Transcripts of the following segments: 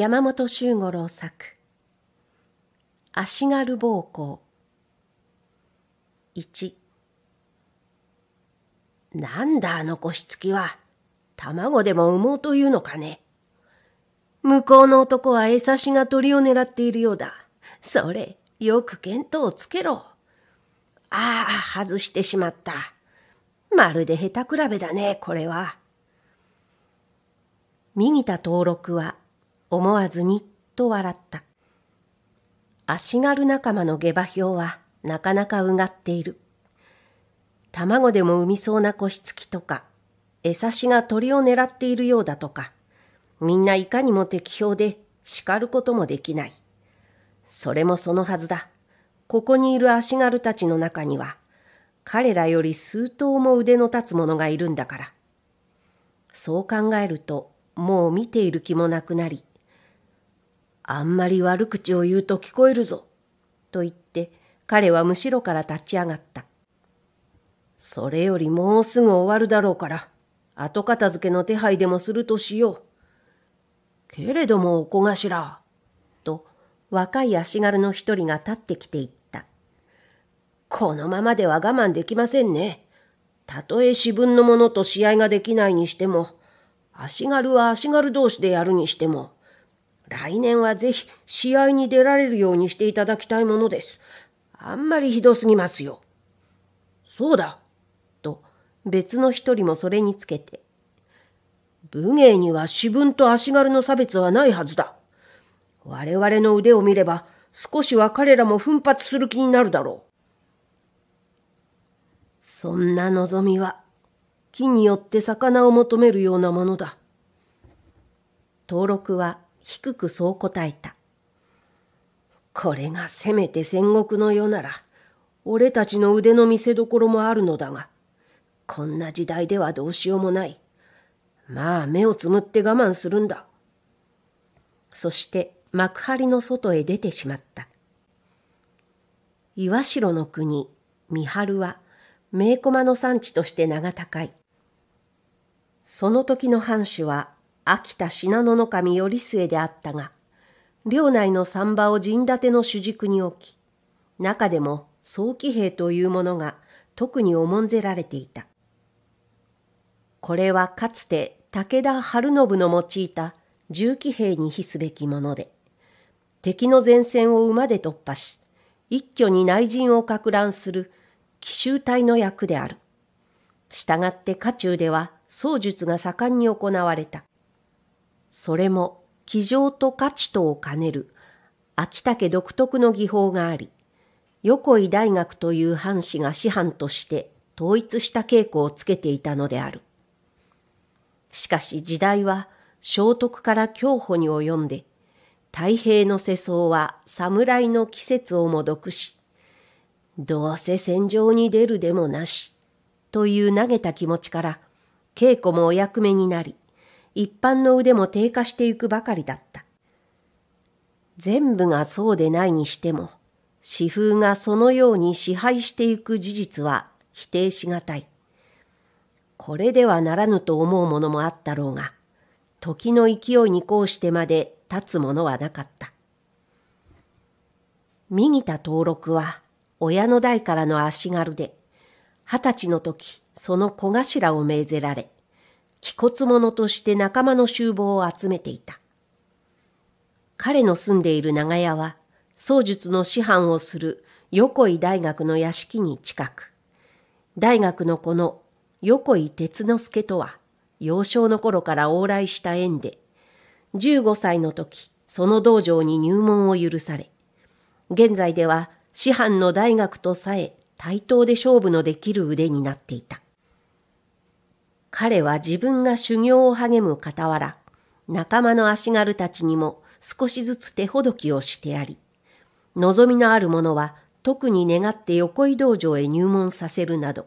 山本周五郎作足軽暴行1なんだあのこしつきは卵でも産もうというのかね向こうの男は餌しが鳥を狙っているようだそれよく見当をつけろああ外してしまったまるで下手比べだねこれは右田登録は思わずにと笑った。足軽仲間の下馬評はなかなかうがっている。卵でも産みそうな腰つきとか、餌しが鳥を狙っているようだとか、みんないかにも適評で叱ることもできない。それもそのはずだ。ここにいる足軽たちの中には、彼らより数頭も腕の立つ者がいるんだから。そう考えると、もう見ている気もなくなり、あんまり悪口を言うと聞こえるぞ。と言って彼はむしろから立ち上がった。それよりもうすぐ終わるだろうから、後片付けの手配でもするとしよう。けれども、お小頭。と、若い足軽の一人が立ってきていった。このままでは我慢できませんね。たとえ自分のものと試合ができないにしても、足軽は足軽同士でやるにしても、来年はぜひ試合に出られるようにしていただきたいものです。あんまりひどすぎますよ。そうだ。と、別の一人もそれにつけて。武芸には私文と足軽の差別はないはずだ。我々の腕を見れば少しは彼らも奮発する気になるだろう。そんな望みは木によって魚を求めるようなものだ。登録は低くそう答えた。これがせめて戦国の世なら、俺たちの腕の見せ所もあるのだが、こんな時代ではどうしようもない。まあ目をつむって我慢するんだ。そして幕張の外へ出てしまった。岩城の国、三春は、名駒の産地として名が高い。その時の藩主は秋田信濃の守頼末であったが、領内の三場を陣立ての主軸に置き、中でも早期兵というものが特に重んぜられていた。これはかつて武田晴信の用いた重騎兵に比すべきもので、敵の前線を馬で突破し、一挙に内陣を撹乱する奇襲隊の役である。従って家中では僧術が盛んに行われた。それも気丈と価値とを兼ねる秋竹独特の技法があり、横井大学という藩士が師範として統一した稽古をつけていたのである。しかし時代は聖徳から教歩に及んで、太平の世相は侍の季節をも毒し、どうせ戦場に出るでもなし、という投げた気持ちから、稽古もお役目になり、一般の腕も低下していくばかりだった。全部がそうでないにしても、私風がそのように支配していく事実は否定しがたい。これではならぬと思うものもあったろうが、時の勢いにこうしてまで立つものはなかった。右田登録は、親の代からの足軽で、二十歳の時、その小頭を命ぜられ、気骨者として仲間の集房を集めていた。彼の住んでいる長屋は、槍術の師範をする横井大学の屋敷に近く、大学の子の横井哲之助とは、幼少の頃から往来した縁で、15歳の時、その道場に入門を許され、現在では師範の大学とさえ対等で勝負のできる腕になっていた。彼は自分が修行を励む傍ら、仲間の足軽たちにも少しずつ手ほどきをしてあり、望みのある者は特に願って横井道場へ入門させるなど、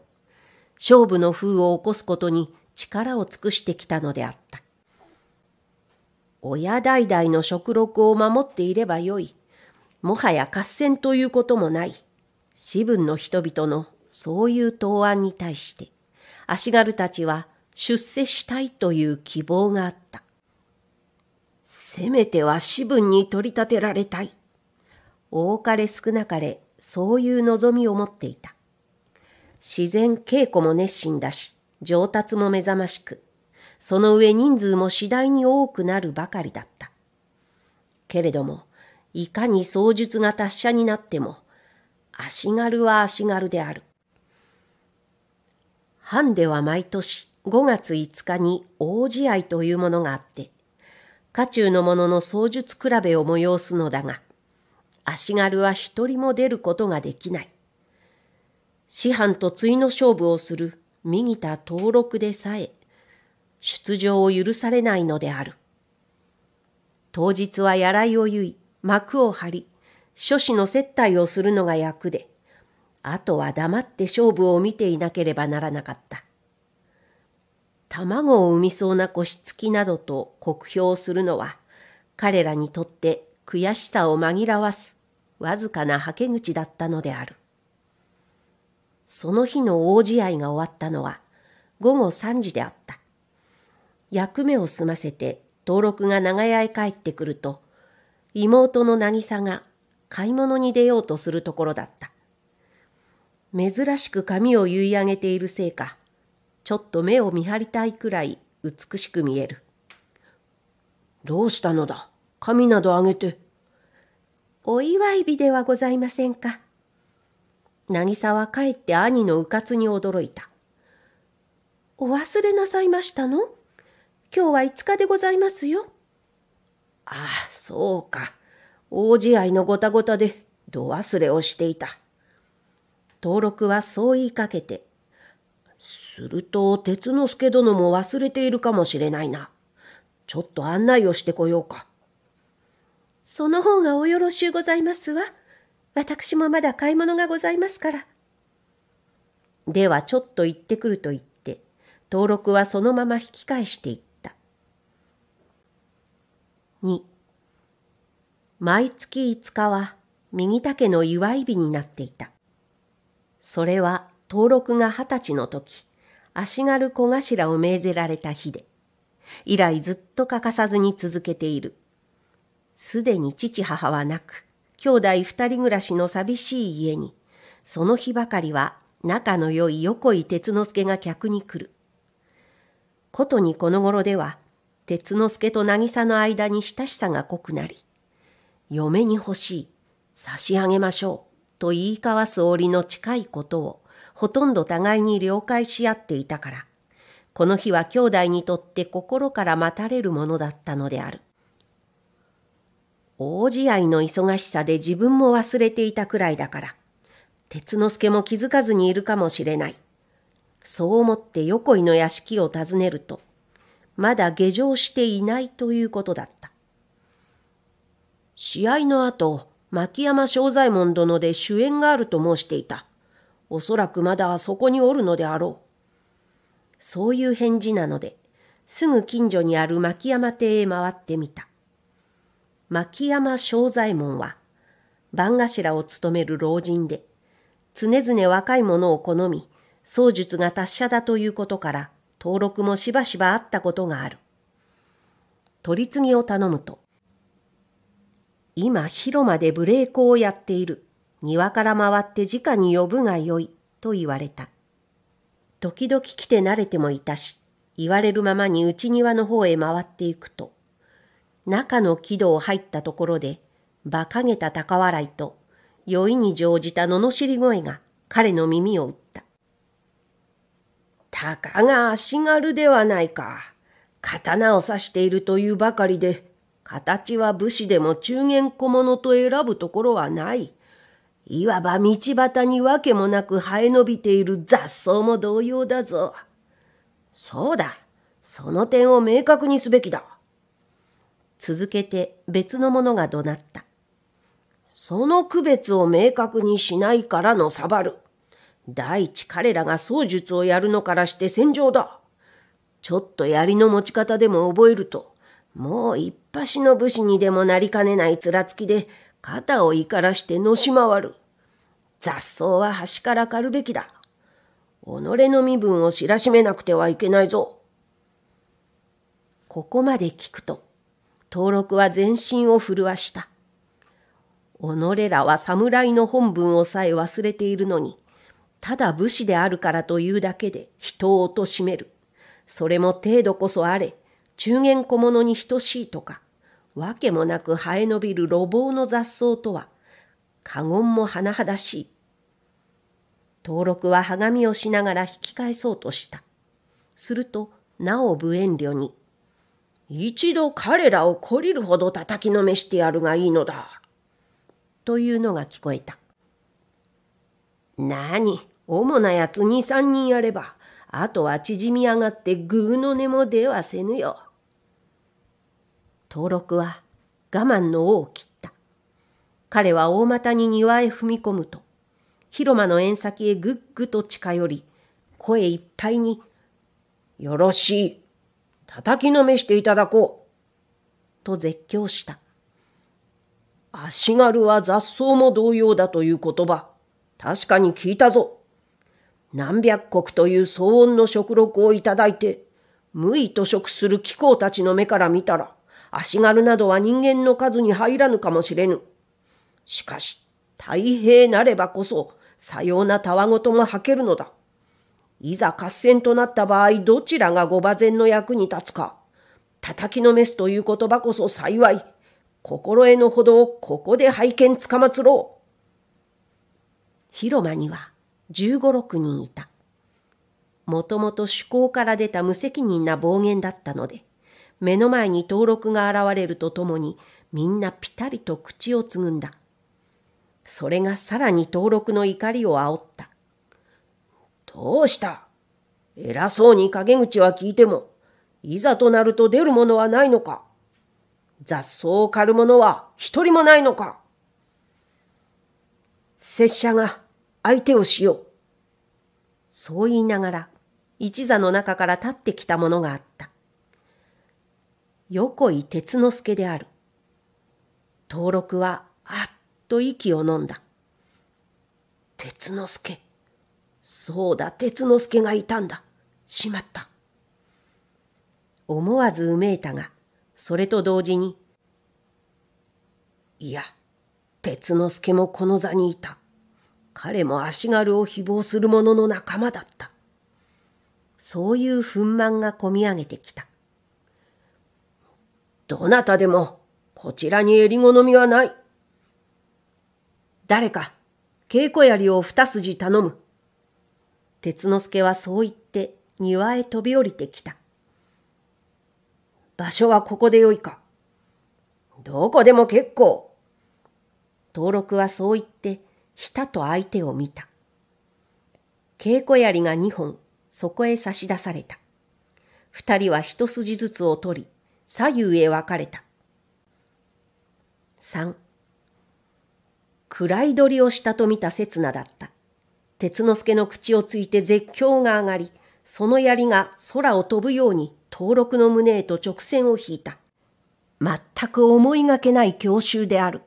勝負の風を起こすことに力を尽くしてきたのであった。親代々の食録を守っていればよい。もはや合戦ということもない。私分の人々のそういう答案に対して、足軽たちは出世したいという希望があった。せめては私分に取り立てられたい。多かれ少なかれ、そういう望みを持っていた。自然稽古も熱心だし、上達も目覚ましく、その上人数も次第に多くなるばかりだった。けれども、いかに創術が達者になっても、足軽は足軽である。藩では毎年、5月5日に大試合というものがあって、家中の者の双術比べを催すのだが、足軽は一人も出ることができない。師範と対の勝負をする右田登録でさえ、出場を許されないのである。当日はやらいを結い、幕を張り、諸子の接待をするのが役で、あとは黙って勝負を見ていなければならなかった。卵を産みそうな腰つきなどと酷評するのは、彼らにとって悔しさを紛らわすわずかな刷け口だったのである。その日の大試合が終わったのは午後3時であった。役目を済ませて登録が長屋へ帰ってくると、妹の渚が買い物に出ようとするところだった。珍しく髪を結い上げているせいか、ちょっと目を見張りたいくらい美しく見える。どうしたのだ髪などあげて。お祝い日ではございませんか。渚は帰って兄のうかつに驚いた。お忘れなさいましたの今日はつ日でございますよ。ああ、そうか。大試合のごたごたで、ど忘れをしていた。登録はそう言いかけて、すると、鉄之助殿も忘れているかもしれないな。ちょっと案内をしてこようか。その方がおよろしゅうございますわ。私もまだ買い物がございますから。ではちょっと行ってくると言って、登録はそのまま引き返していった。2毎月5日は右竹の祝い日になっていた。それは登録が二十歳の時、足軽小頭を命ぜられた日で、以来ずっと欠かさずに続けている。すでに父母はなく、兄弟二人暮らしの寂しい家に、その日ばかりは仲の良い横井哲之助が客に来る。ことにこの頃では、哲之助と渚の間に親しさが濃くなり、嫁に欲しい、差し上げましょう、と言い交わす折の近いことを、ほとんど互いに了解し合っていたから、この日は兄弟にとって心から待たれるものだったのである。大試合の忙しさで自分も忘れていたくらいだから、鉄之助も気づかずにいるかもしれない。そう思って横井の屋敷を訪ねると、まだ下城していないということだった。試合の後、牧山正左衛門殿で主演があると申していた。おそらくまだあそこにおるのであろう。そういう返事なので、すぐ近所にある牧山邸へ回ってみた。牧山正左衛門は、番頭を務める老人で、常々若い者を好み、僧術が達者だということから、登録もしばしばあったことがある。取り次ぎを頼むと、今広間で無礼講をやっている。庭から回って直に呼ぶがよい、と言われた。時々来て慣れてもいたし、言われるままに内庭の方へ回っていくと、中の木戸を入ったところで、馬鹿げた高笑いと、酔いに乗じた罵り声が彼の耳を打った。たかが足軽ではないか。刀を刺しているというばかりで、形は武士でも中元小物と選ぶところはない。いわば道端に訳もなく生え伸びている雑草も同様だぞ。そうだ。その点を明確にすべきだ。続けて別の者が怒鳴った。その区別を明確にしないからのサバる。第一彼らが槍術をやるのからして戦場だ。ちょっと槍の持ち方でも覚えると、もう一発の武士にでもなりかねない面つきで肩を怒らしてのし回る。雑草は端から刈るべきだ。己の身分を知らしめなくてはいけないぞ。ここまで聞くと、登録は全身を震わした。己らは侍の本分をさえ忘れているのに、ただ武士であるからというだけで人を貶める。それも程度こそあれ、中元小物に等しいとか、わけもなく生え伸びる路傍の雑草とは、過言も甚だしい。登録ははがみをしながら引き返そうとした。すると、なお無遠慮に、一度彼らを懲りるほど叩きのめしてやるがいいのだ。というのが聞こえた。なに、主なやつ二三人やれば、あとは縮み上がってぐうの音も出はせぬよ。登録は我慢の尾を切った。彼は大股に庭へ踏み込むと、広間の縁先へぐっぐと近寄り、声いっぱいに、よろしい。叩きのめしていただこう。と絶叫した。足軽は雑草も同様だという言葉、確かに聞いたぞ。何百国という騒音の食録をいただいて、無為と食する貴公たちの目から見たら、足軽などは人間の数に入らぬかもしれぬ。しかし、太平なればこそ、さようなたわごとも吐けるのだ。いざ合戦となった場合、どちらが御馬前の役に立つか。叩きのめすという言葉こそ幸い。心得のほどをここで拝見つかまつろう。広間には十五六人いた。もともと趣向から出た無責任な暴言だったので、目の前に登録が現れるとともに、みんなぴたりと口をつぐんだ。それがさらに登録の怒りを煽った。どうした偉そうに陰口は聞いても、いざとなると出るものはないのか雑草を刈る者は一人もないのか拙者が相手をしよう。そう言いながら、一座の中から立ってきたものがあった。横井哲之助である。登録はあっと息を飲んだ。哲之助。そうだ、哲之助がいたんだ。しまった。思わずうめいたが、それと同時に、いや、哲之助もこの座にいた。彼も足軽を誹謗する者の仲間だった。そういう憤懣がこみ上げてきた。どなたでも、こちらに襟好みはない。誰か、稽古槍を二筋頼む。鉄之助はそう言って庭へ飛び降りてきた。場所はここでよいか。どこでも結構。登録はそう言って、ひたと相手を見た。稽古槍が二本、そこへ差し出された。二人は一筋ずつを取り、左右へ分かれた。三、暗い鳥をしたと見た刹那だった。鉄之助の口をついて絶叫が上がり、その槍が空を飛ぶように登録の胸へと直線を引いた。全く思いがけない強襲である。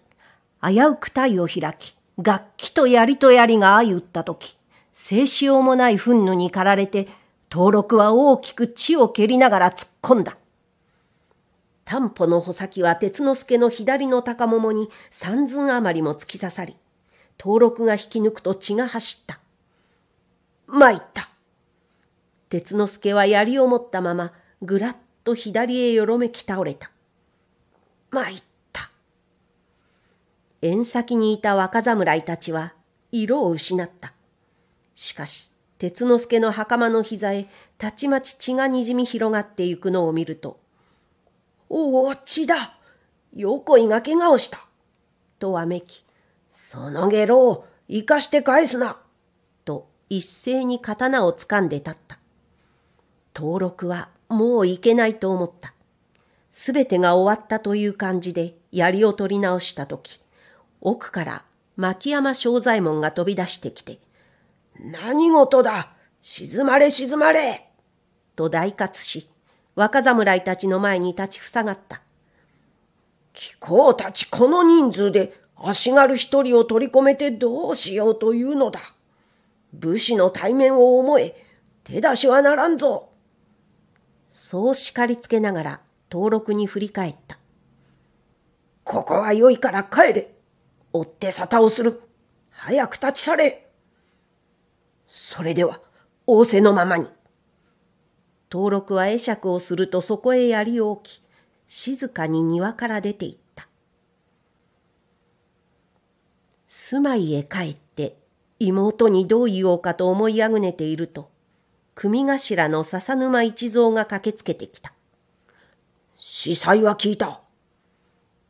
危うく体を開き、楽器と槍と槍が相打ったとき、静止用もない憤怒に駆られて、登録は大きく地を蹴りながら突っ込んだ。担保の穂先は鉄之助の左の高ももに三寸余りも突き刺さり、登録が引き抜くと血が走った。参った。鉄之助は槍を持ったまま、ぐらっと左へよろめき倒れた。参った。縁先にいた若侍たちは、色を失った。しかし、鉄之助の袴の膝へ、たちまち血がにじみ広がってゆくのを見ると、おお、血だ横井が怪我をしたとわめき、その下郎を生かして返すなと一斉に刀を掴んで立った。登録はもういけないと思った。すべてが終わったという感じで槍を取り直したとき、奥から牧山正左衛門が飛び出してきて、何事だ沈まれ沈まれと大喝し、若侍たちの前に立ちふさがった。貴公たちこの人数で足軽一人を取り込めてどうしようというのだ。武士の対面を思え、手出しはならんぞ。そう叱りつけながら登録に振り返った。ここは良いから帰れ。追って沙汰をする。早く立ち去れ。それでは、仰せのままに。登録は会釈をするとそこへ槍を置き、静かに庭から出て行った。住まいへ帰って妹にどう言おうかと思いあぐねていると、組頭の笹沼一蔵が駆けつけてきた。司祭は聞いた。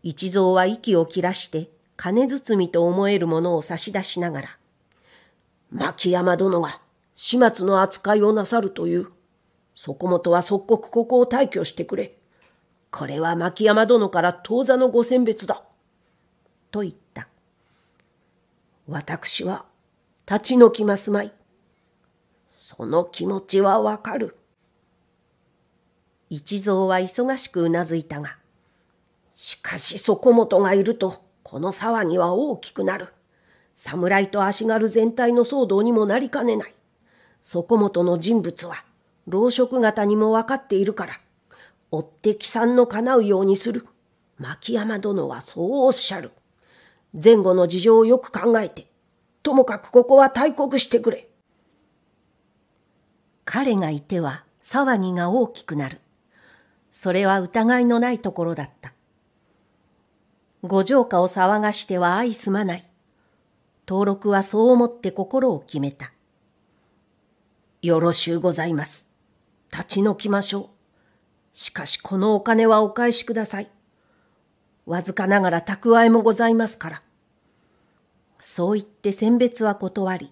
一蔵は息を切らして、金包みと思えるものを差し出しながら、牧山殿が始末の扱いをなさるという。そこもとは即刻ここを退去してくれ。これは牧山殿から当座のご選別だ。と言った。私は立ち退きますまい。その気持ちはわかる。一蔵は忙しくうなずいたが、しかし底本がいると、この騒ぎは大きくなる。侍と足軽全体の騒動にもなりかねない。底本の人物は、老職方にも分かっているから、追って帰参の叶うようにする。牧山殿はそうおっしゃる。前後の事情をよく考えて、ともかくここは大国してくれ。彼がいては騒ぎが大きくなる。それは疑いのないところだった。ご城下を騒がしては相すまない。登録はそう思って心を決めた。よろしゅうございます。立ち退きましょう。しかしこのお金はお返しください。わずかながら蓄えもございますから。そう言って選別は断り、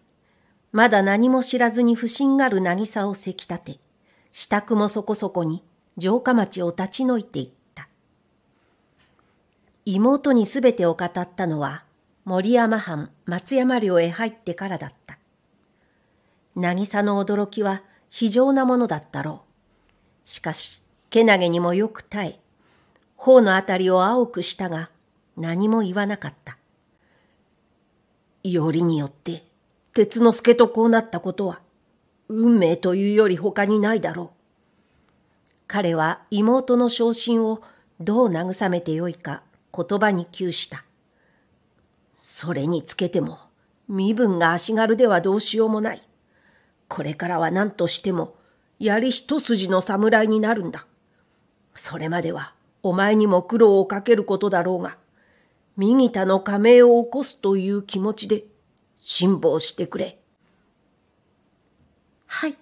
まだ何も知らずに不審がる渚をせき立て、支度もそこそこに城下町を立ち退いていった。妹にすべてを語ったのは、森山藩松山領へ入ってからだった。渚の驚きは非常なものだったろう。しかし、けなげにもよく耐え、頬のあたりを青くしたが、何も言わなかった。よりによって、鉄之助とこうなったことは、運命というより他にないだろう。彼は妹の昇進をどう慰めてよいか言葉に窮した。それにつけても、身分が足軽ではどうしようもない。これからは何としても、槍一筋の侍になるんだ。それまでは、お前にも苦労をかけることだろうが、右田の加盟を起こすという気持ちで、辛抱してくれ。はい。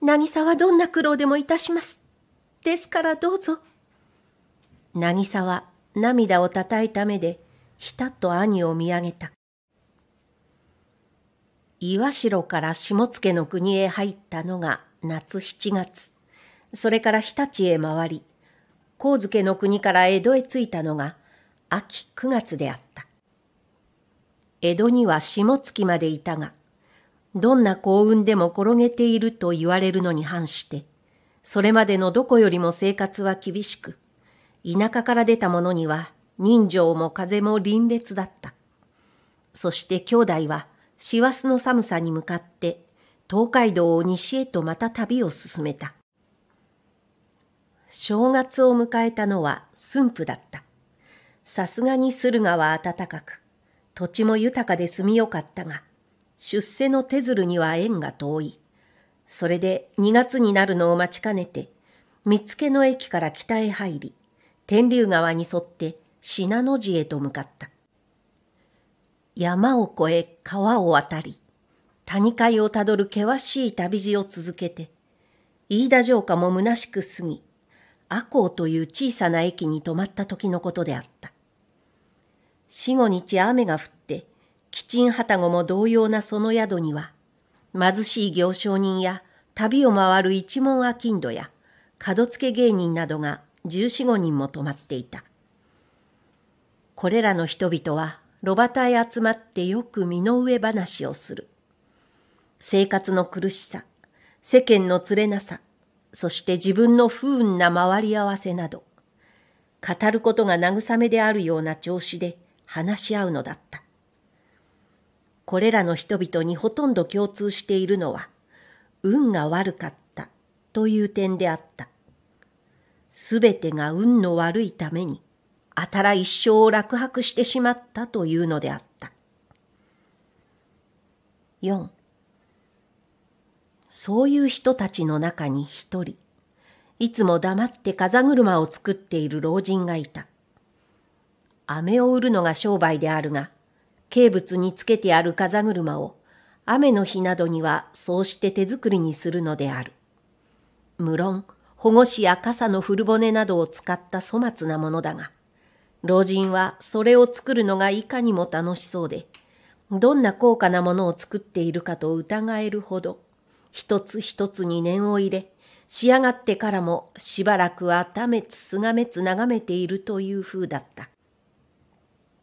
渚はどんな苦労でもいたします。ですからどうぞ。渚は涙をたたいた目で、ひたっと兄を見上げた。岩城から下野の国へ入ったのが夏7月、それから日立へ回り、津家の国から江戸へ着いたのが秋9月であった。江戸には下月までいたが、どんな幸運でも転げていると言われるのに反して、それまでのどこよりも生活は厳しく、田舎から出た者には人情も風も臨烈だった。そして兄弟は師走の寒さに向かって東海道を西へとまた旅を進めた。正月を迎えたのは駿府だった。さすがに駿河は暖かく、土地も豊かで住みよかったが、出世の手鶴には縁が遠い。それで2月になるのを待ちかねて、見附の駅から北へ入り、天竜川に沿って信濃路へと向かった。山を越え川を渡り、谷海をたどる険しい旅路を続けて、飯田城下も虚しく過ぎ、阿公という小さな駅に泊まった時のことであった。四五日雨が降って、キチンハタゴも同様なその宿には、貧しい行商人や旅を回る一門商人や、角付け芸人などが十四五人も泊まっていた。これらの人々は炉端へ集まってよく身の上話をする。生活の苦しさ、世間の連れなさ、そして自分の不運な回り合わせなど、語ることが慰めであるような調子で話し合うのだった。これらの人々にほとんど共通しているのは、運が悪かったという点であった。すべてが運の悪いために、あたら一生を落泊してしまったというのであった。4そういう人たちの中に一人、いつも黙って風車を作っている老人がいた。飴を売るのが商売であるが、軽物につけてある風車を雨の日などにはそうして手作りにするのである。無論、保護士や傘の古骨などを使った粗末なものだが、老人はそれを作るのがいかにも楽しそうで、どんな高価なものを作っているかと疑えるほど、一つ一つに念を入れ、仕上がってからもしばらくはためつすがめつ眺めているという風だった。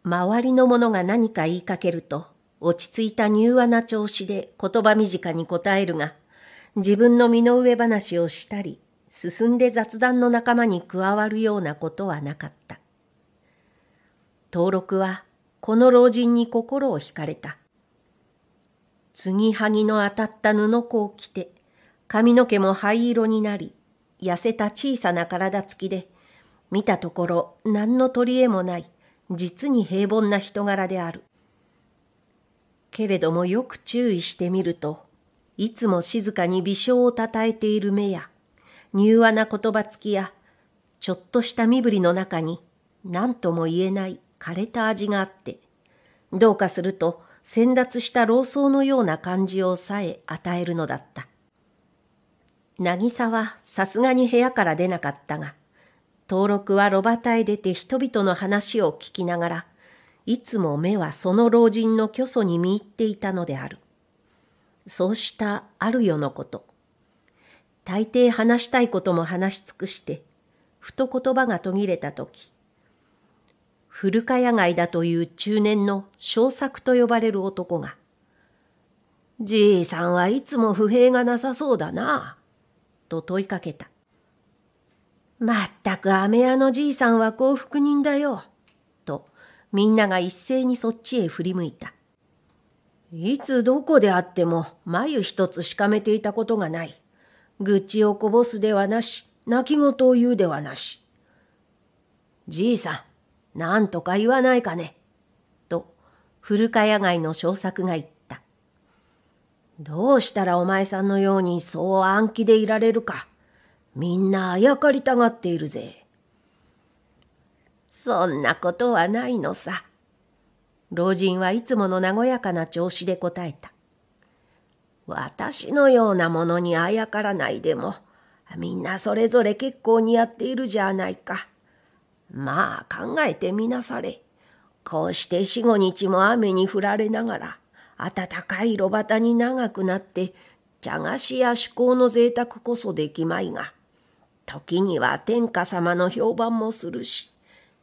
周りの者が何か言いかけると、落ち着いた柔和な調子で言葉短に答えるが、自分の身の上話をしたり、進んで雑談の仲間に加わるようなことはなかった。登録はこの老人に心を惹かれた。継ぎはぎの当たった布子を着て、髪の毛も灰色になり、痩せた小さな体つきで、見たところ何の取り柄もない、実に平凡な人柄である。けれどもよく注意してみると、いつも静かに微笑をたたえている目や、柔和な言葉つきや、ちょっとした身振りの中に、何とも言えない枯れた味があって、どうかすると先達した老僧のような感じをさえ与えるのだった。渚はさすがに部屋から出なかったが、登録は炉端へ出て人々の話を聞きながら、いつも目はその老人の虚祖に見入っていたのである。そうしたある世のこと。大抵話したいことも話し尽くして、ふと言葉が途切れたとき、古屋街だという中年の小作と呼ばれる男が、じいさんはいつも不平がなさそうだな、と問いかけた。まったく飴屋のじいさんは幸福人だよ、とみんなが一斉にそっちへ振り向いた。いつどこであっても眉一つしかめていたことがない。愚痴をこぼすではなし、泣き言を言うではなし。じいさん、なんとか言わないかね。と、古茅街の小作が言った。どうしたらお前さんのようにそう暗記でいられるか。みんなあやかりたがっているぜ。そんなことはないのさ。老人はいつもの和やかな調子で答えた。私のようなものにあやからないでも、みんなそれぞれ結構似合っているじゃないか。まあ考えてみなされ。こうして四五日も雨に降られながら、暖かい炉端に長くなって、茶菓子や趣向の贅沢こそできまいが、時には天下様の評判もするし、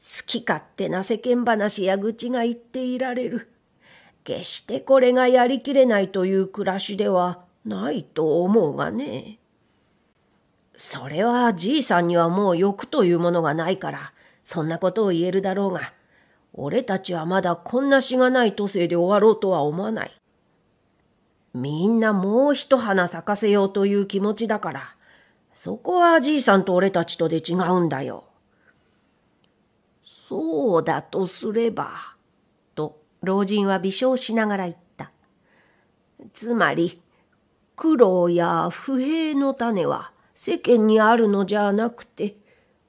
好き勝手な世間話や愚痴が言っていられる。決してこれがやりきれないという暮らしではないと思うがね。それはじいさんにはもう欲というものがないから、そんなことを言えるだろうが、俺たちはまだこんなしがない都政で終わろうとは思わない。みんなもう一花咲かせようという気持ちだから、そこはじいさんと俺たちとで違うんだよ。そうだとすれば、と老人は微笑しながら言った。つまり、苦労や不平の種は世間にあるのじゃなくて、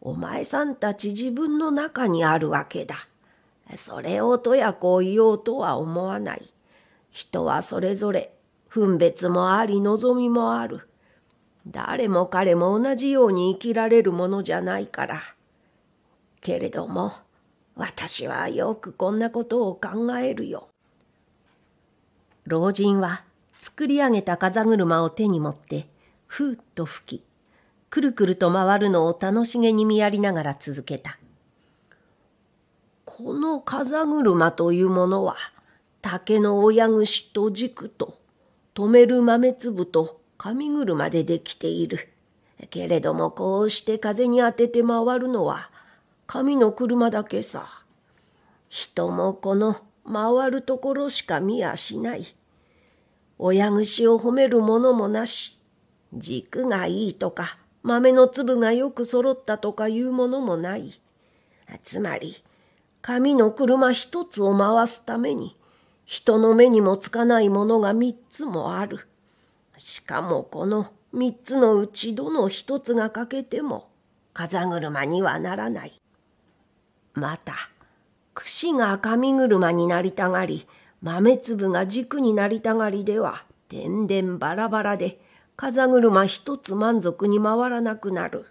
お前さんたち自分の中にあるわけだ。それをとやこを言おうとは思わない。人はそれぞれ分別もあり望みもある。誰も彼も同じように生きられるものじゃないから。けれども、私はよくこんなことを考えるよ。老人は作り上げた風車を手に持って、ふーっと吹き、くるくると回るのを楽しげに見やりながら続けた。この風車というものは、竹の親串と軸と、止める豆粒と紙車でできている。けれどもこうして風に当てて回るのは、紙の車だけさ。人もこの回るところしか見やしない。親串を褒めるものもなし。軸がいいとか、豆の粒がよく揃ったとかいうものもない。つまり、紙の車一つを回すために、人の目にもつかないものが三つもある。しかもこの三つのうちどの一つが欠けても、風車にはならない。また、櫛が紙車になりたがり、豆粒が軸になりたがりでは、でんでんバラバラで、風車一つ満足に回らなくなる。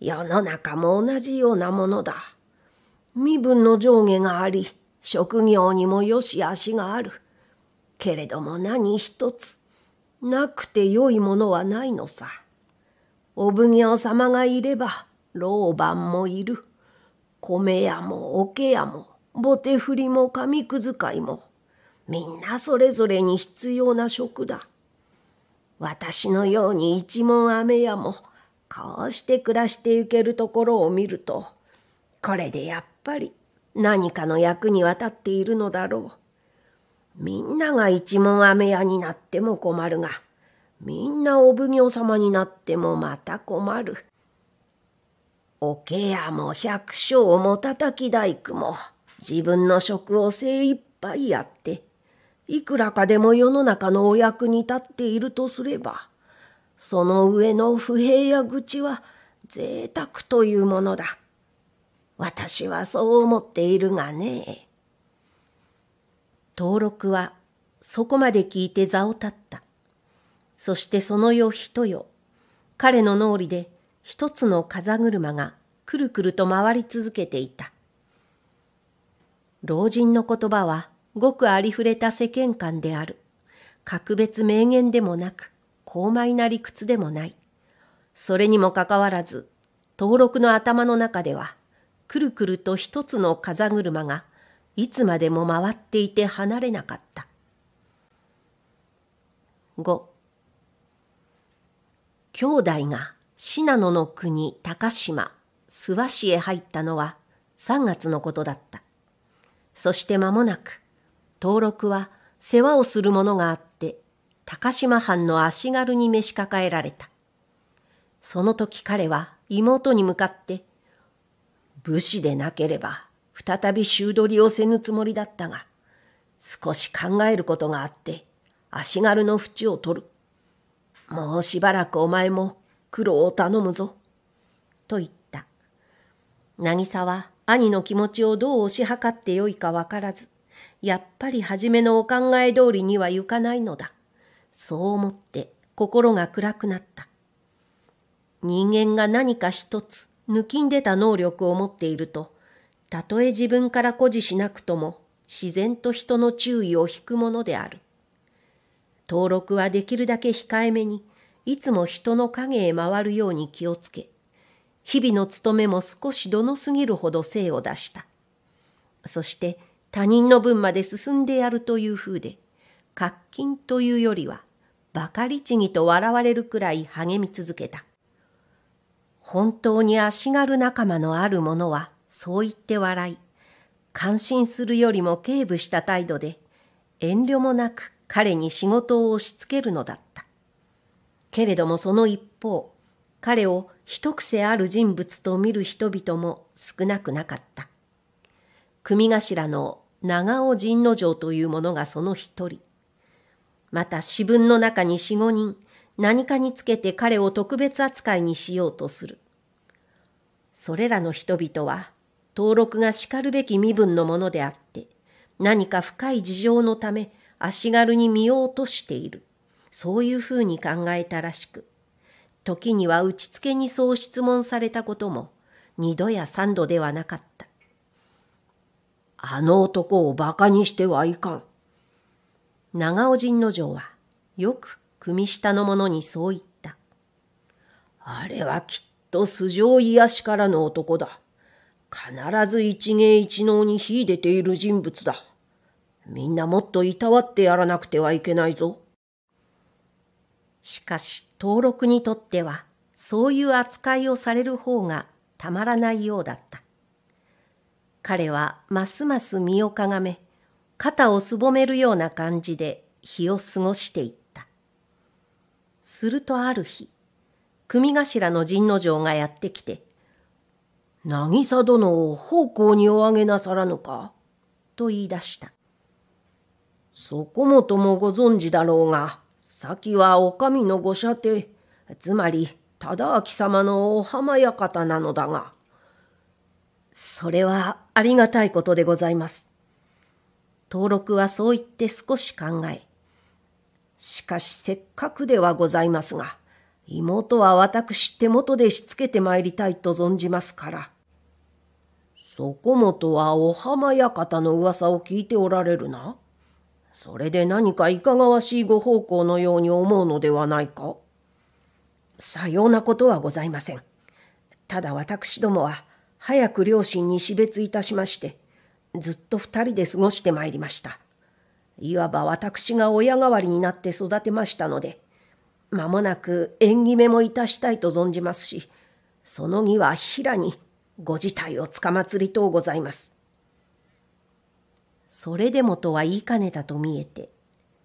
世の中も同じようなものだ。身分の上下があり、職業にも良し悪しがある。けれども何一つ、なくて良いものはないのさ。お奉行様がいれば、老番もいる。米屋も桶屋も、ぼてふりも紙くずいも、みんなそれぞれに必要な職だ。私のように一門雨屋もこうして暮らしてゆけるところを見るとこれでやっぱり何かの役に渡っているのだろう。みんなが一門雨屋になっても困るがみんなお奉行様になってもまた困る。お屋も百姓もたたき大工も自分の職を精一杯やっていくらかでも世の中のお役に立っているとすれば、その上の不平や愚痴は贅沢というものだ。私はそう思っているがね。登録はそこまで聞いて座を立った。そしてその夜一夜、彼の脳裏で一つの風車がくるくると回り続けていた。老人の言葉はごくありふれた世間観である。格別名言でもなく、高邁な理屈でもない。それにもかかわらず、登録の頭の中では、くるくると一つの風車が、いつまでも回っていて離れなかった。5兄弟が信濃の国高島、諏訪市へ入ったのは3月のことだった。そして間もなく登録は世話をする者があって、高島藩の足軽に召し抱えられた。その時彼は妹に向かって、武士でなければ再び修取りをせぬつもりだったが、少し考えることがあって、足軽の縁を取る。もうしばらくお前も苦労を頼むぞ。と言った。渚は兄の気持ちをどう推し量ってよいかわからず、やっぱり初めのお考え通りには行かないのだ。そう思って心が暗くなった。人間が何か一つ抜きんでた能力を持っていると、たとえ自分から誇示しなくとも自然と人の注意を引くものである。登録はできるだけ控えめに、いつも人の影へ回るように気をつけ、日々の務めも少しどのすぎるほど精を出した。そして他人の分まで進んでやるという風で、活金というよりは、ばかりちぎと笑われるくらい励み続けた。本当に足軽仲間のある者は、そう言って笑い、感心するよりも警部した態度で、遠慮もなく彼に仕事を押し付けるのだった。けれどもその一方、彼を一癖ある人物と見る人々も少なくなかった。組頭の長尾神之丞という者がその一人。また、私文の中に四五人、何かにつけて彼を特別扱いにしようとする。それらの人々は、登録がしかるべき身分のものであって、何か深い事情のため、足軽に見ようとしている。そういうふうに考えたらしく、時には打ち付けにそう質問されたことも、二度や三度ではなかった。あの男を馬鹿にしてはいかん。長尾神之丞は、よく組下の者にそう言った。あれはきっと素性癒しからの男だ。必ず一芸一能に秀でている人物だ。みんなもっといたわってやらなくてはいけないぞ。しかし、登録にとっては、そういう扱いをされる方がたまらないようだった。彼はますます身をかがめ、肩をすぼめるような感じで日を過ごしていった。するとある日、組頭の陣之丞がやってきて、渚殿を奉公におあげなさらぬか、と言い出した。そこもともご存知だろうが、先はお上のご舎弟、つまり忠明様のお浜館なのだが、それはありがたいことでございます。登録はそう言って少し考え、しかしせっかくではございますが、妹は私手元でしつけて参りたいと存じますから。そこもとはお浜館の噂を聞いておられるな。それで何かいかがわしいご奉公のように思うのではないか。さようなことはございません。ただ私どもは、早く両親に死別いたしまして、ずっと二人で過ごしてまいりました。いわば私が親代わりになって育てましたので、間もなく縁起目もいたしたいと存じますし、その儀は平にご自体をつかまつりとうございます。それでもとは言いかねたと見えて、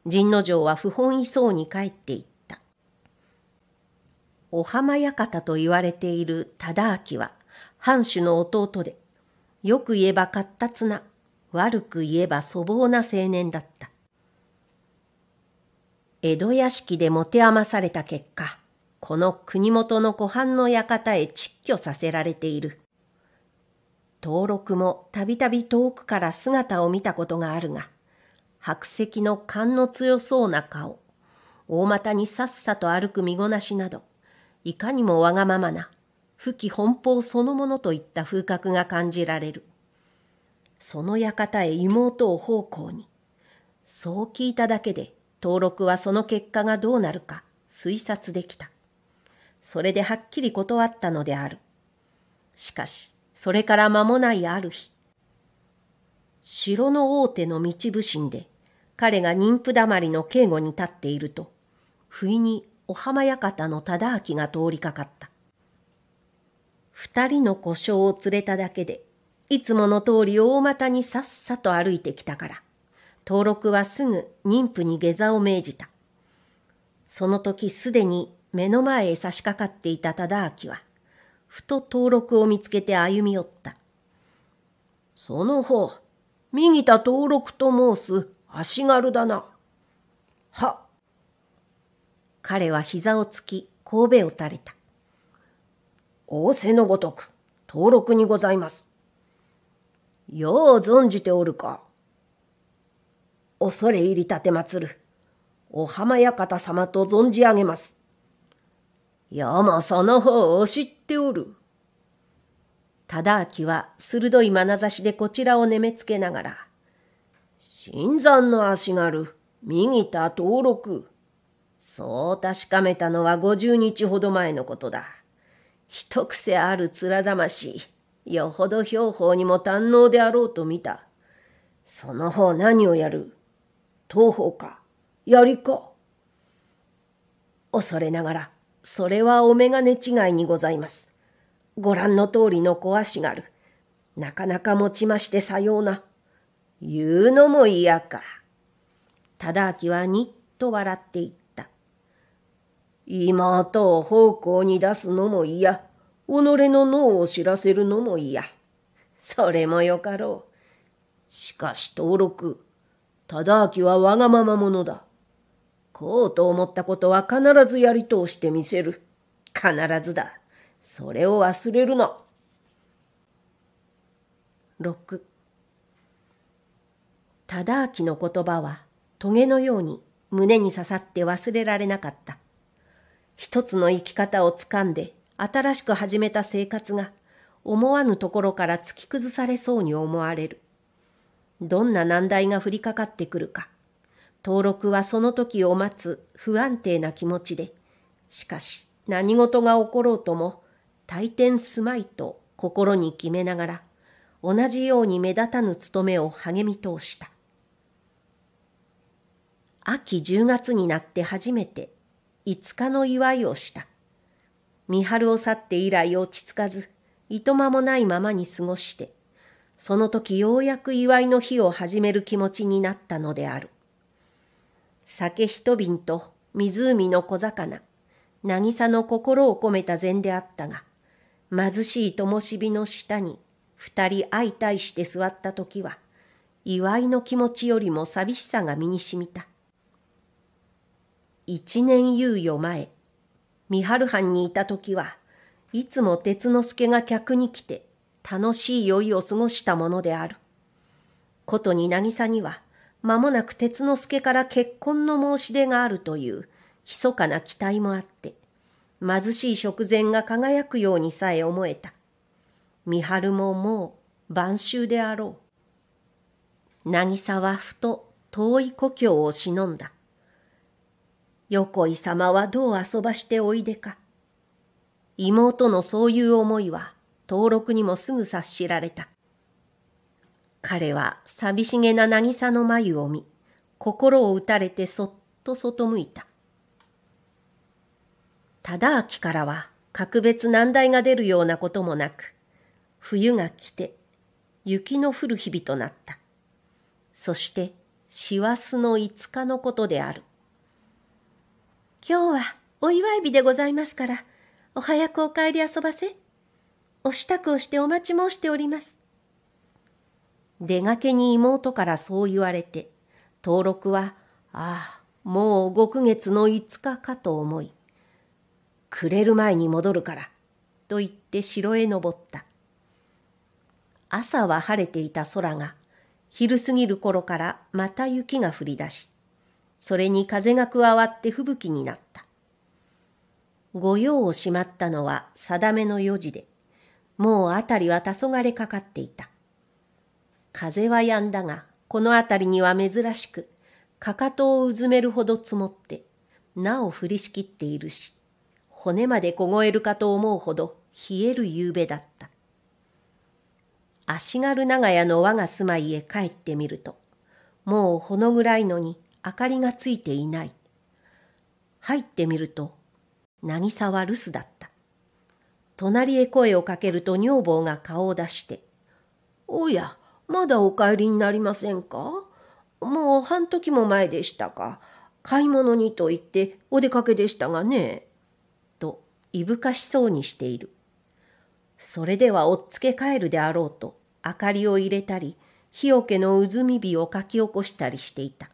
神之丞は不本意そうに帰っていった。お浜館と言われている忠明は、藩主の弟で、よく言えば活達な、悪く言えば粗暴な青年だった。江戸屋敷で持て余された結果、この国元の湖畔の館へ蟄居させられている。登録もたびたび遠くから姿を見たことがあるが、白石の勘の強そうな顔、大股にさっさと歩く身ごなしなど、いかにもわがままな不気奔放そのものといった風格が感じられる。その館へ妹を奉公に。そう聞いただけで、登録はその結果がどうなるか推察できた。それではっきり断ったのである。しかし、それから間もないある日、城の大手の道不審で、彼が妊婦だまりの警護に立っていると、不意にお浜館の忠明が通りかかった。二人の故障を連れただけで、いつもの通り大股にさっさと歩いてきたから、登録はすぐ妊婦に下座を命じた。その時すでに目の前へ差し掛かっていた忠明は、ふと登録を見つけて歩み寄った。その方、右田登録と申す足軽だな。は彼は膝をつき、神戸を垂れた。仰せのごとく、登録にございます。よう存じておるか。恐れ入り立てまつる、お浜館様と存じ上げます。よもその方を知っておる。忠明は鋭い眼差しでこちらをねめつけながら、新山の足軽、右田登録。そう確かめたのは50日ほど前のことだ。一癖ある面魂、よほど兵法にも堪能であろうと見た。その方何をやる東方か、槍か。恐れながら、それはお眼鏡違いにございます。ご覧の通りの小足がる。なかなか持ちましてさような。言うのも嫌か。忠明はにっと笑っていた。妹を奉公に出すのも嫌。己の脳を知らせるのも嫌。それもよかろう。しかし登録、忠明はわがまま者だ。こうと思ったことは必ずやり通してみせる。必ずだ。それを忘れるな。六。忠明の言葉は、棘のように胸に刺さって忘れられなかった。一つの生き方をつかんで新しく始めた生活が思わぬところから突き崩されそうに思われる。どんな難題が降りかかってくるか。登録はその時を待つ不安定な気持ちで、しかし何事が起ころうとも、大転すまいと心に決めながら、同じように目立たぬ務めを励み通した。秋10月になって初めて5日の祝いをした。三春を去って以来落ち着かず、いとまもないままに過ごして、その時ようやく祝いの日を始める気持ちになったのである。酒一瓶と湖の小魚、渚の心を込めた膳であったが、貧しい灯火の下に二人相対して座った時は、祝いの気持ちよりも寂しさが身にしみた。一年猶予前、三春藩にいた時は、いつも鉄之助が客に来て、楽しい酔いを過ごしたものである。ことに渚には、間もなく鉄之助から結婚の申し出があるという、密かな期待もあって、貧しい食前が輝くようにさえ思えた。三春ももう晩秋であろう。渚はふと遠い故郷を忍んだ。横井様はどう遊ばしておいでか。妹のそういう思いは、登録にもすぐ察しられた。彼は寂しげな渚の眉を見、心を打たれてそっと外向いた。忠明からは格別難題が出るようなこともなく、冬が来て雪の降る日々となった。そして、師走の五日のことである。今日はお祝い日でございますから、お早くお帰り遊ばせ。お支度をしてお待ち申しております。出がけに妹からそう言われて、登録は、ああ、もう極ヶ月の5日かと思い、くれる前に戻るから、と言って城へ登った。朝は晴れていた空が、昼過ぎる頃からまた雪が降り出し、それに風が加わって吹雪になった。御用をしまったのは定めの四時で、もう辺りは黄昏かかっていた。風は止んだが、この辺りには珍しく、かかとをうずめるほど積もって、なお降りしきっているし、骨まで凍えるかと思うほど冷える夕べだった。足軽長屋の我が住まいへ帰ってみると、もうほのぐらいのに明かりがついていない。入ってみると、渚は留守だった。隣へ声をかけると女房が顔を出して、おや、まだお帰りになりませんかもう半時も前でしたか。買い物にと言ってお出かけでしたがね。と、いぶかしそうにしている。それではおっつけ帰るであろうと、明かりを入れたり、日よけのうずみ火をかき起こしたりしていた。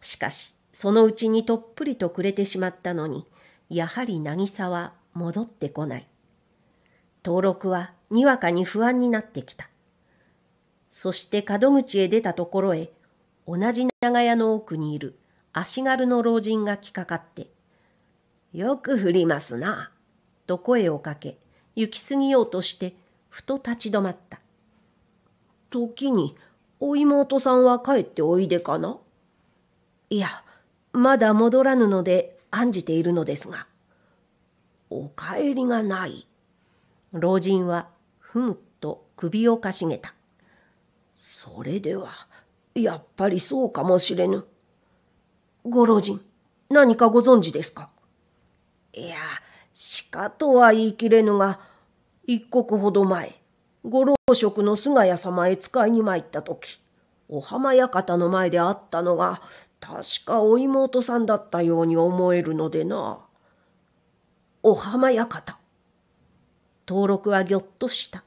しかし、そのうちにとっぷりと暮れてしまったのに、やはり渚は戻ってこない。登録はにわかに不安になってきた。そして角口へ出たところへ、同じ長屋の奥にいる足軽の老人が来かかって、よく降りますな、と声をかけ、行き過ぎようとして、ふと立ち止まった。時に、お妹さんは帰っておいでかないや、まだ戻らぬので案じているのですが。お帰りがない。老人は、ふむと首をかしげた。それでは、やっぱりそうかもしれぬ。ご老人、何かご存知ですかいや、鹿とは言い切れぬが、一刻ほど前、ご老職の菅谷様へ使いに参った時、お浜館の前であったのが、確かお妹さんだったように思えるのでな。お浜館。登録はぎょっとした。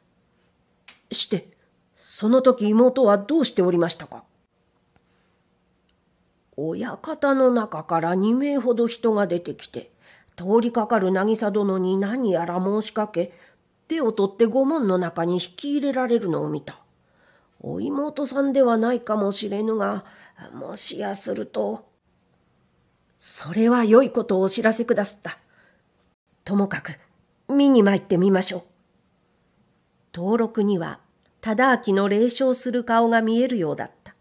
して、その時妹はどうしておりましたか親方の中から2名ほど人が出てきて、通りかかる渚殿に何やら申しかけ、手を取って御門の中に引き入れられるのを見た。お妹さんではないかもしれぬが、もしやすると。それは良いことをお知らせくだすった。ともかく、見に参ってみましょう。登録には、忠明の霊笑する顔が見えるようだった。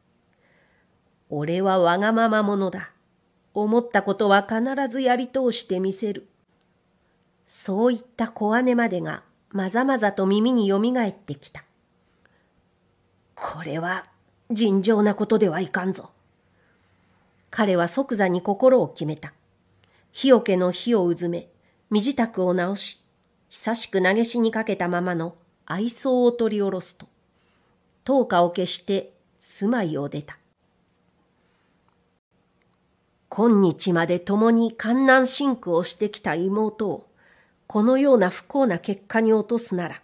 俺はわがまま者だ。思ったことは必ずやり通してみせる。そういった小姉までがまざまざと耳によみがえってきた。これは尋常なことではいかんぞ。彼は即座に心を決めた。日よけの火をうずめ、身支度を直し、久しく投げしにかけたままの愛想を取り下ろすと、灯火を消して住まいを出た。今日まで共に観難辛苦をしてきた妹を、このような不幸な結果に落とすなら、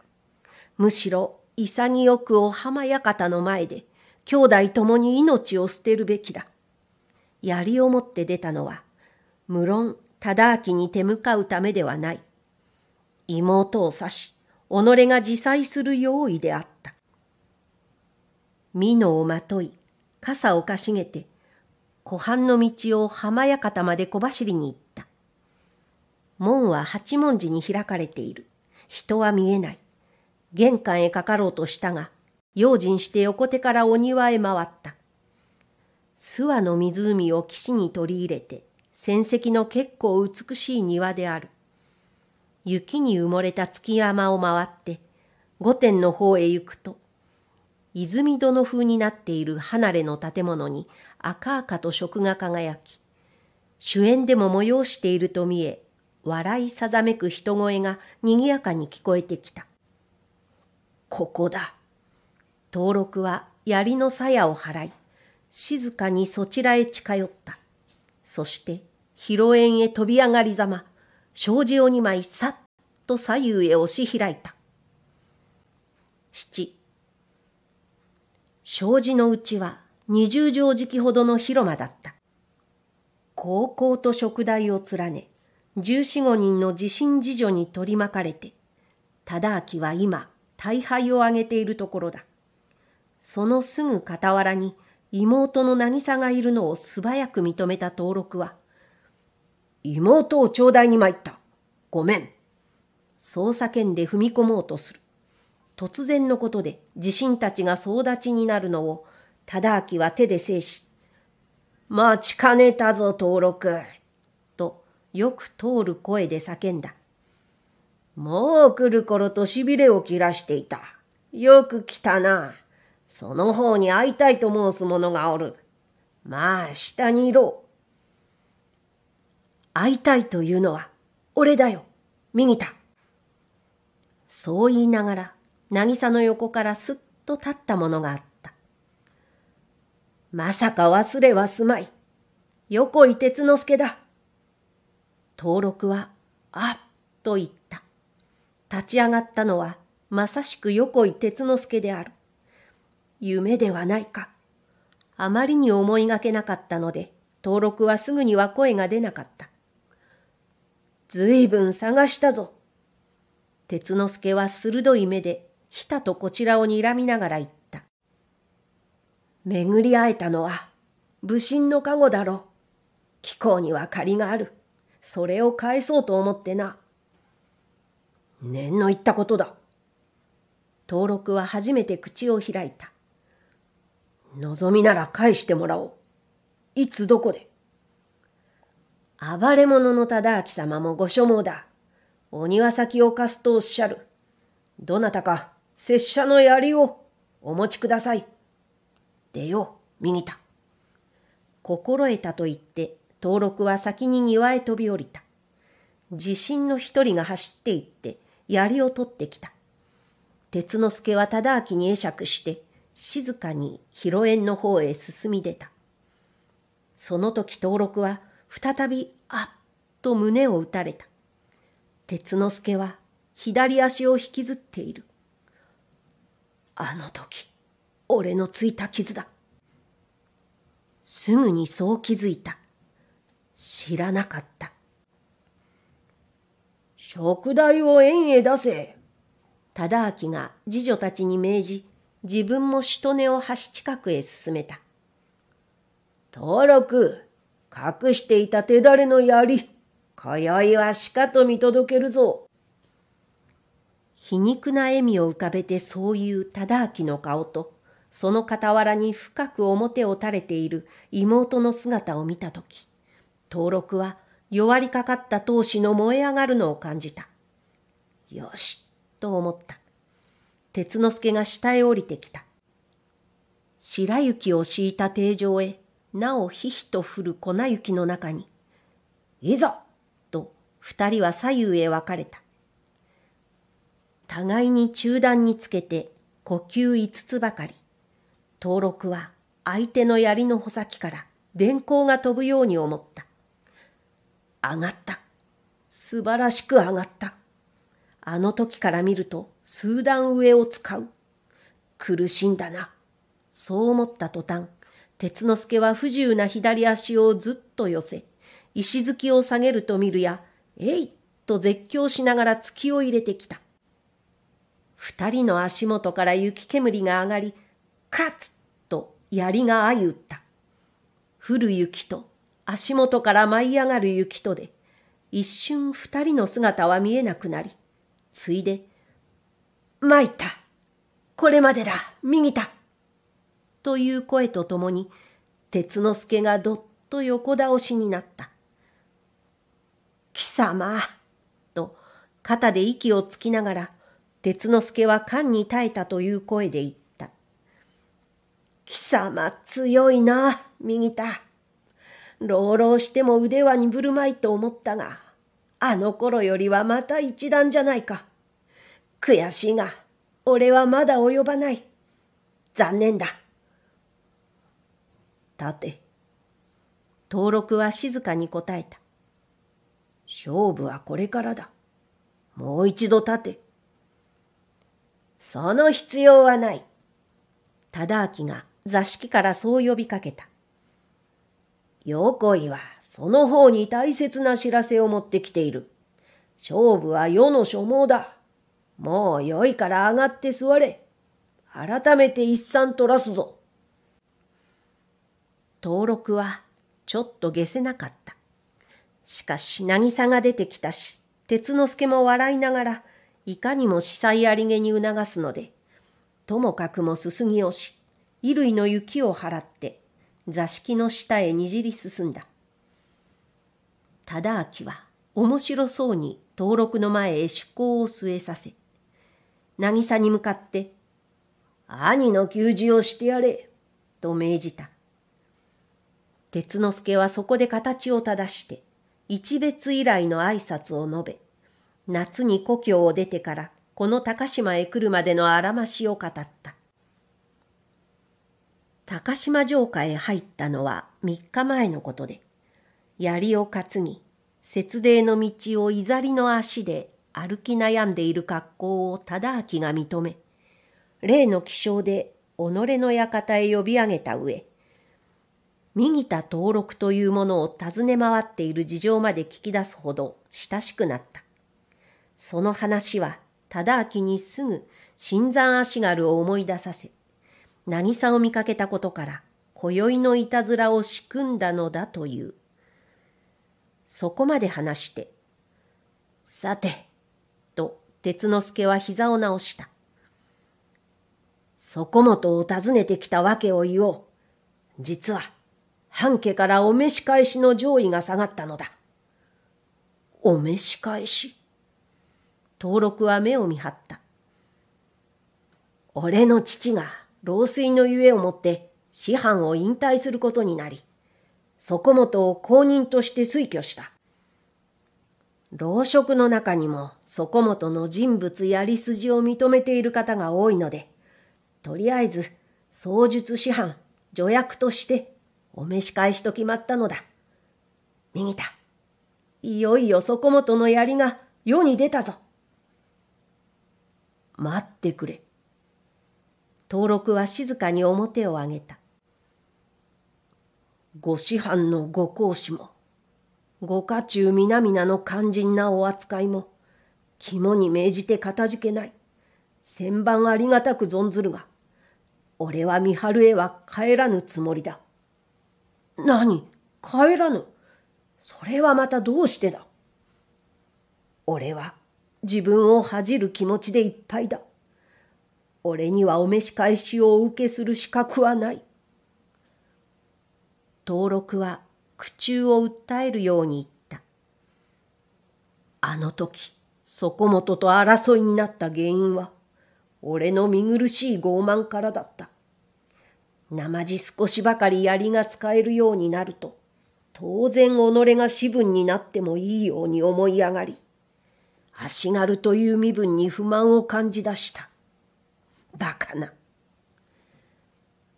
むしろ潔くお浜館の前で、兄弟共に命を捨てるべきだ。槍を持って出たのは、無論、忠明に手向かうためではない。妹を刺し、己が自裁する用意であった。美濃をまとい、傘をかしげて、湖畔の道を浜館まで小走りに行った。門は八文字に開かれている。人は見えない。玄関へかかろうとしたが、用心して横手からお庭へ回った。諏訪の湖を岸に取り入れて、戦績の結構美しい庭である。雪に埋もれた月山を回って、御殿の方へ行くと、泉殿風になっている離れの建物に赤々と食が輝き、主演でも催していると見え、笑いさざめく人声が賑やかに聞こえてきた。ここだ。登録は槍の鞘を払い、静かにそちらへ近寄った。そして、広縁へ飛び上がりざま、障子を二枚さっと左右へ押し開いた。七。障子のうちは二十畳敷ほどの広間だった。高校と食台を連ね、十四五人の地震自助に取り巻かれて、忠明は今、大敗を挙げているところだ。そのすぐ傍らに妹の渚がいるのを素早く認めた登録は、妹を頂戴に参った。ごめん。そう叫んで踏み込もうとする。突然のことで自身たちが総立ちになるのを、忠明は手で制し、待ちかねたぞ、登録。と、よく通る声で叫んだ。もう来る頃としびれを切らしていた。よく来たな。その方に会いたいと申す者がおる。まあ、下にいろ。会いたいというのは、俺だよ、右田。そう言いながら、渚の横からすっと立ったものがあった。まさか忘れはすまい。横井哲之助だ。登録は、あっと言った。立ち上がったのはまさしく横井哲之助である。夢ではないか。あまりに思いがけなかったので、登録はすぐには声が出なかった。ずいぶん探したぞ。哲之助は鋭い目で、ひたとこちらを睨みながら言った。巡り会えたのは、武神の加護だろう。気候には借りがある。それを返そうと思ってな。念の言ったことだ。登録は初めて口を開いた。望みなら返してもらおう。いつどこで暴れ者の忠明様もご所望だ。お庭先を貸すとおっしゃる。どなたか拙者の槍をお持ちください。出よう、右田。心得たと言って、登録は先に庭へ飛び降りた。地震の一人が走って行って、槍を取ってきた。鉄之助は忠明に会釈して、静かに広縁の方へ進み出た。その時登録は再び、あっと胸を打たれた。鉄之助は左足を引きずっている。あの時、俺のついた傷だ。すぐにそう気づいた。知らなかった。食代を縁へ出せ。忠明が次女たちに命じ、自分も首都根を橋近くへ進めた。登録、隠していた手だれの槍、今宵は鹿と見届けるぞ。皮肉な笑みを浮かべてそういう忠明の顔と、その傍らに深く表を垂れている妹の姿を見たとき、登録は弱りかかった闘志の燃え上がるのを感じた。よし、と思った。鉄之助が下へ降りてきた。白雪を敷いた定上へ、なおひひと降る粉雪の中に、いざと二人は左右へ分かれた。互いに中段につけて呼吸五つばかり。登録は相手の槍の穂先から電光が飛ぶように思った。上がった。素晴らしく上がった。あの時から見ると数段上を使う。苦しんだな。そう思った途端、鉄之助は不自由な左足をずっと寄せ、石突きを下げると見るや、えいと絶叫しながら突きを入れてきた。二人の足元から雪煙が上がり、カツッと槍が相打った。降る雪と足元から舞い上がる雪とで、一瞬二人の姿は見えなくなり、ついで、参ったこれまでだ右田という声とともに、鉄之助がどっと横倒しになった。貴様と肩で息をつきながら、鉄之助は缶に耐えたという声で言った。貴様強いな、右田。老々しても腕は鈍るまいと思ったが、あの頃よりはまた一段じゃないか。悔しいが、俺はまだ及ばない。残念だ。立て。登録は静かに答えた。勝負はこれからだ。もう一度立て。その必要はない。忠明が座敷からそう呼びかけた。横井はその方に大切な知らせを持ってきている。勝負は世の所望だ。もう良いから上がって座れ。改めて一産取らすぞ。登録はちょっと下せなかった。しかし渚が出てきたし、鉄之助も笑いながら、いかにも司祭ありげに促すので、ともかくもすすぎをし、衣類の雪を払って、座敷の下へにじり進んだ。忠明は面白そうに登録の前へ出向を据えさせ、渚に向かって、兄の給仕をしてやれ、と命じた。鉄之助はそこで形を正して、一別以来の挨拶を述べ、夏に故郷を出てからこの高島へ来るまでのあらましを語った。高島城下へ入ったのは3日前のことで、槍を担ぎ、節税の道をいざりの足で歩き悩んでいる格好を忠明が認め、例の気象で己の館へ呼び上げた上、右田登録というものを尋ね回っている事情まで聞き出すほど親しくなった。その話は忠明にすぐ新山足軽を思い出させ、渚を見かけたことから、今宵のいたずらを仕組んだのだという。そこまで話して、さて、と、鉄之助は膝を直した。そこもとを訪ねてきたわけを言おう。実は、半家からお召し返しの上位が下がったのだ。お召し返し登録は目を見張った。俺の父が老衰のゆえをもって師範を引退することになり、そこもとを公認として推挙した。老職の中にもそこもとの人物やり筋を認めている方が多いので、とりあえず、創術師範、助役として、お召し返しと決まったのだ。右田、いよいよそこもとの槍が世に出たぞ。待ってくれ。登録は静かに表を上げた。ご師範のご講師も、ご家中皆々の肝心なお扱いも、肝に銘じてかたじけない。千番ありがたく存ずるが、俺は三春へは帰らぬつもりだ。何帰らぬそれはまたどうしてだ俺は自分を恥じる気持ちでいっぱいだ。俺にはお召し返しをお受けする資格はない。登録は苦中を訴えるように言った。あの時、底本と争いになった原因は、俺の見苦しい傲慢からだった。なまじ少しばかり槍が使えるようになると、当然己が私分になってもいいように思い上がり、足軽という身分に不満を感じ出した。バカな。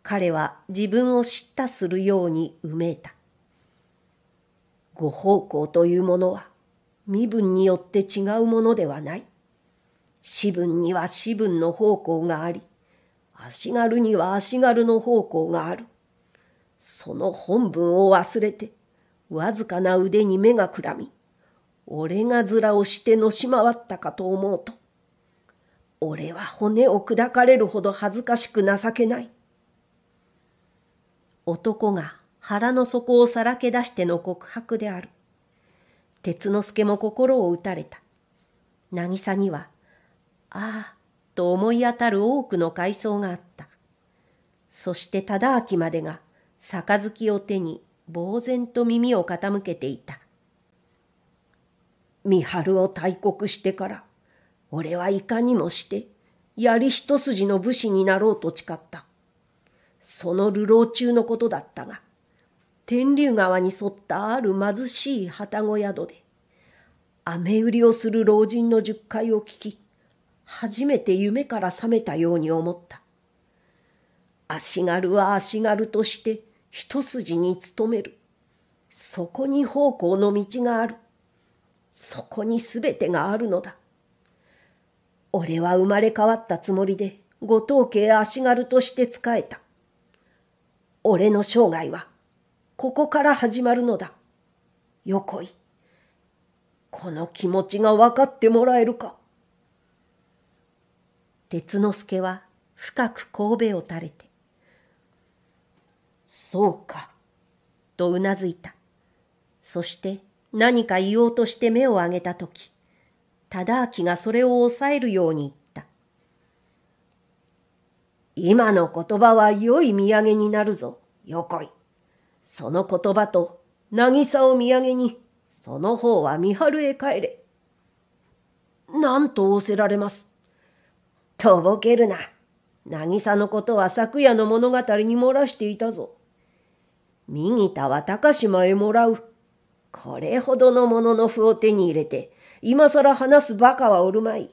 彼は自分を叱咤するようにうめいた。ご奉公というものは身分によって違うものではない。私分には私分の奉公があり、足軽には足軽の奉公がある。その本文を忘れて、わずかな腕に目がくらみ、俺が面をしてのし回ったかと思うと、俺は骨を砕かれるほど恥ずかしく情けない。男が腹の底をさらけ出しての告白である。鉄之助も心を打たれた。渚には、ああ、と思い当たる多くの階層があった。そして忠明までが、杯を手に、呆然と耳を傾けていた。三春を退国してから、俺はいかにもして槍一筋の武士になろうと誓った。その流浪中のことだったが、天竜川に沿ったある貧しい旗子宿で、雨売りをする老人の十回を聞き、初めて夢から覚めたように思った。足軽は足軽として一筋に努める。そこに方向の道がある。そこに全てがあるのだ。俺は生まれ変わったつもりで、ご当家足軽として仕えた。俺の生涯は、ここから始まるのだ。よこい。この気持ちが分かってもらえるか。鉄之助は深く神戸を垂れて、そうか、とうなずいた。そして何か言おうとして目を上げたとき、忠明がそれを抑えるように言った。今の言葉は良い土産になるぞ、よこい。その言葉と渚を土産に、その方は三春へ帰れ。なんと仰せられます。とぼけるな。渚のことは昨夜の物語に漏らしていたぞ。右田は高島へもらう。これほどのものの符を手に入れて、今さら話す馬鹿はおるまい。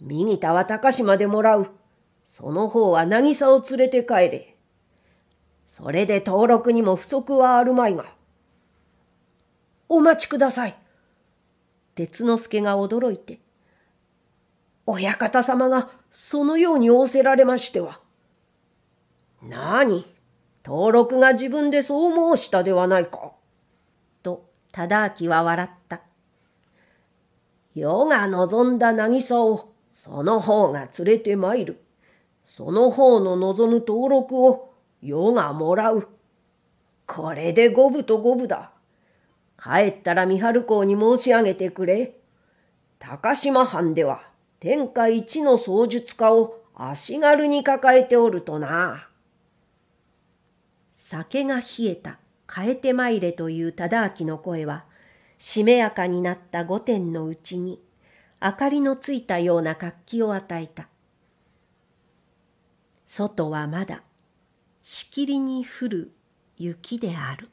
右田は高島でもらう。その方は渚を連れて帰れ。それで登録にも不足はあるまいが。お待ちください。鉄之助が驚いて。親方様がそのように仰せられましては。なに、登録が自分でそう申したではないか。と、忠明は笑った。世が望んだ渚をその方が連れて参る。その方の望む登録を世がもらう。これで五分と五分だ。帰ったら三春公に申し上げてくれ。高島藩では天下一の創術家を足軽に抱えておるとな。酒が冷えた、変えてまいれという忠明の声は、しめやかになった御殿のうちに、明かりのついたような活気を与えた。外はまだ、しきりに降る雪である。